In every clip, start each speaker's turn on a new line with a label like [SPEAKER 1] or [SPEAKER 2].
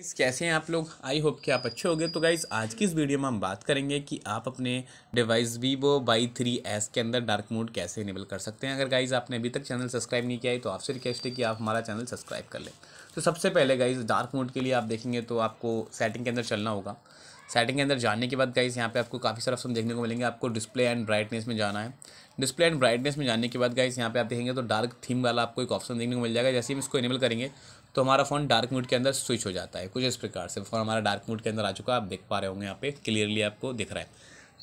[SPEAKER 1] इस कैसे हैं आप लोग आई होप कि आप अच्छे होंगे तो गाइज़ आज की इस वीडियो में हम बात करेंगे कि आप अपने device Vivo Y three S के अंदर डार्क मोड कैसे इनेबल कर सकते हैं अगर गाइज़ आपने अभी तक चैनल सब्सक्राइब नहीं किया है तो आपसे रिक्वेस्ट है कि आप हमारा चैनल सब्सक्राइब कर लें तो सबसे पहले गाइज़ डार्क मोड के लिए आप देखेंगे तो आपको सेटिंग के अंदर चलना होगा सेटिंग के अंदर जाने के बाद गाइस यहाँ पे आपको काफ़ी सारा ऑप्शन देखने को मिलेंगे आपको डिस्प्ले एंड ब्राइटनेस में जाना है डिस्प्ले एंड ब्राइटनेस में जाने के बाद गाइस यहाँ पे आप देखेंगे तो डार्क थीम वाला आपको एक ऑप्शन देखने को मिल जाएगा जैसे हम इसको इनेबल करेंगे तो हमारा फ़ोन डार्क मूड के अंदर स्विच हो जाता है कुछ इस प्रकार से फ़ोन हमारा डार्क मूड के अंदर आ चुका है आप देख पा रहे होंगे यहाँ पे क्लियरली आपको दिख रहा है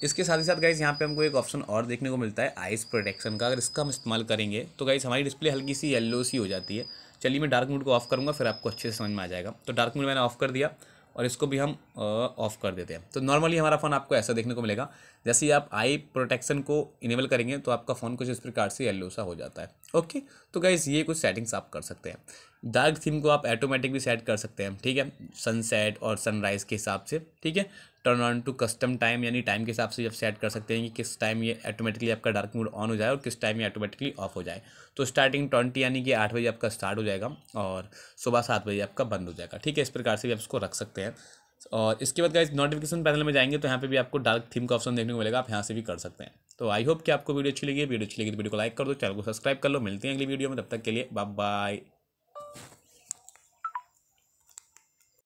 [SPEAKER 1] इसके साथ ही साथ गाइज़ यहाँ पे हमको एक ऑप्शन और देखने को मिलता है आइस प्रोटेक्शन का अगर इसका हम इस्तेमाल करेंगे तो गाइज़ हमारी डिस्प्ले हल्की सी येलो सी हो जाती है चलिए मैं डार्क मूड को ऑफ करूँगा फिर आपको अच्छे से समझ में आ जाएगा तो डार्क मूड मैंने ऑफ कर दिया और इसको भी हम ऑफ़ कर देते हैं तो नॉर्मली हमारा फ़ोन आपको ऐसा देखने को मिलेगा जैसे ही आप आई प्रोटेक्शन को इनेबल करेंगे तो आपका फ़ोन कुछ इस प्रकार से येलो सा हो जाता है ओके तो गाइज़ ये कुछ सेटिंग्स आप कर सकते हैं डार्क थीम को आप ऑटोमेटिक भी सेट कर सकते हैं ठीक है सनसेट और सनराइज के हिसाब से ठीक है turn on to custom time यानी टाइम के हिसाब से आप सेट कर सकते हैं कि किस टाइम ये ऑटोमेटिकली आपका डार्क मूड ऑन हो जाए और किस टाइम ये ऑटोमेटिकली ऑफ हो जाए तो स्टार्टिंग ट्वेंटी यानी कि आठ बजे आपका स्टार्ट हो जाएगा और सुबह सात बजे आपका बंद हो जाएगा ठीक है इस प्रकार से भी आप इसको रख सकते हैं और इसके बाद गाइज नोटिफिकेशन पैनल में जाएंगे तो यहाँ पे भी आपको डार्क थीम का ऑप्शन देखने को मिलेगा आप यहाँ से भी कर सकते हैं तो आई होप कि आपको वीडियो अच्छी लगी वीडियो अच्छी लगी तो वीडियो को लाइक कर दो चैनल को सब्सक्राइब कर लो मिलते हैं अगली वीडियो में तब तक के लिए बाय बाय